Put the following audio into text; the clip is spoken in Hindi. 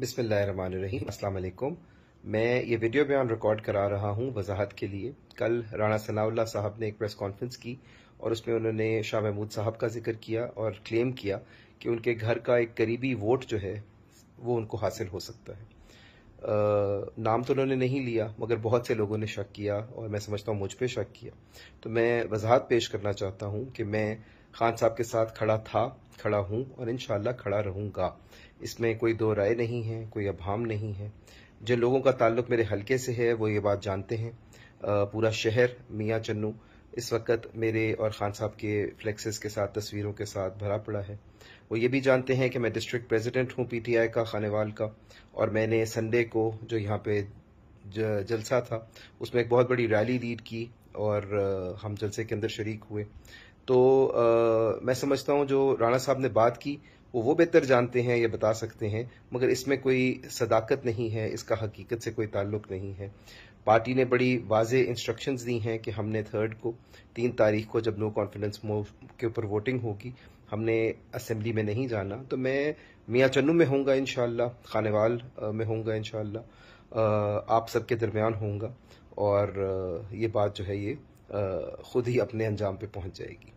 बिस्मिल्लाम अल्लाम मैं ये वीडियो बयान रिकॉर्ड करा रहा हूँ वजाहत के लिए कल राणा सनाउल्ला साहब ने एक प्रेस कॉन्फ्रेंस की और उसमें उन्होंने शाह महमूद साहब का जिक्र किया और क्लेम किया कि उनके घर का एक करीबी वोट जो है वो उनको हासिल हो सकता है नाम तो उन्होंने नहीं लिया मगर बहुत से लोगों ने शक किया और मैं समझता हूँ मुझ पर शक किया तो मैं वजाहत पेश करना चाहता हूँ कि मैं खान साहब के साथ खड़ा था खड़ा हूँ और इन खड़ा रहूँगा इसमें कोई दो राय नहीं है कोई अभाम नहीं है जिन लोगों का ताल्लुक मेरे हल्के से है वो ये बात जानते हैं पूरा शहर मियाँ चन्नू इस वक्त मेरे और ख़ान साहब के फ्लेक्सेस के साथ तस्वीरों के साथ भरा पड़ा है वो ये भी जानते हैं कि मैं डिस्ट्रिक्ट प्रेसिडेंट हूँ पीटीआई का खानेवाल का और मैंने संडे को जो यहाँ पे जलसा था उसमें एक बहुत बड़ी रैली लीड की और हम जलसे के अंदर शरीक हुए तो आ, मैं समझता हूँ जो राणा साहब ने बात की वो वो बेहतर जानते हैं या बता सकते हैं मगर इसमें कोई सदाकत नहीं है इसका हकीकत से कोई ताल्लुक नहीं है पार्टी ने बड़ी वाज इंस्ट्रक्शंस दी हैं कि हमने थर्ड को तीन तारीख को जब नो कॉन्फिडेंस मूव के ऊपर वोटिंग होगी हमने असम्बली में नहीं जाना तो मैं मियाँ चन्नू में होंगे इन खानेवाल में होंगे इन आप सबके दरमियान होंगे और ये बात जो है ये खुद ही अपने अंजाम पे पहुंच जाएगी